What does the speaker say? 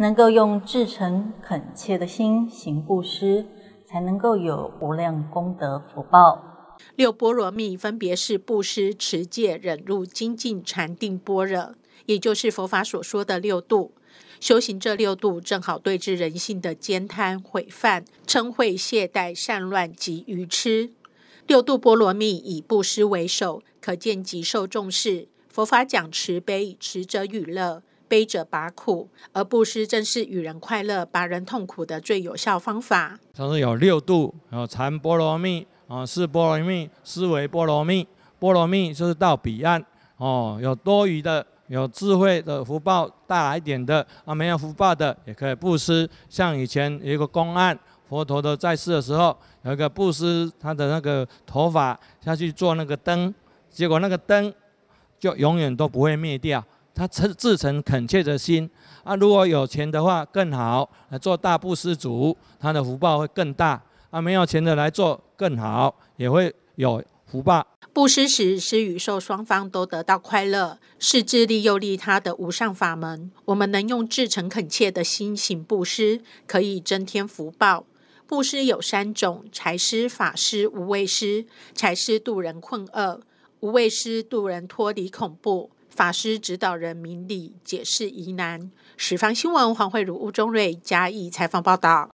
能够用至诚恳切的心行布施，才能够有无量功德福报。六波罗蜜分别是布施、持戒、忍辱、精进、禅定、般若，也就是佛法所说的六度。修行这六度，正好对治人性的兼贪毁犯、嗔恚懈怠、善乱及愚痴。六度波罗蜜以布施为首，可见极受重视。佛法讲慈悲，持者与乐。背者把苦，而布施正是与人快乐、拔人痛苦的最有效方法。它是有六度，然后禅波罗蜜，啊，是思波罗蜜，思维波罗蜜，波罗蜜就是到彼岸。哦，有多余的、有智慧的福报大一点的，啊，没有福报的也可以布施。像以前有一个公案，佛陀在世的时候，有一个布施他的那个头发，他去做那个灯，结果那个灯就永远都不会灭掉。他诚至诚恳切的心啊，如果有钱的话更好，来做大布施主，他的福报会更大。啊，没有钱的来做更好，也会有福报。布施时，施与受双方都得到快乐，是智利又利他的无上法门。我们能用至诚恳切的心情布施，可以增添福报。布施有三种：财施、法施、无畏施。财施度人困厄，无畏施度人脱离恐怖。法师指导人明理解释疑难。十方新闻，黄慧茹、吴中瑞、加以采访报道。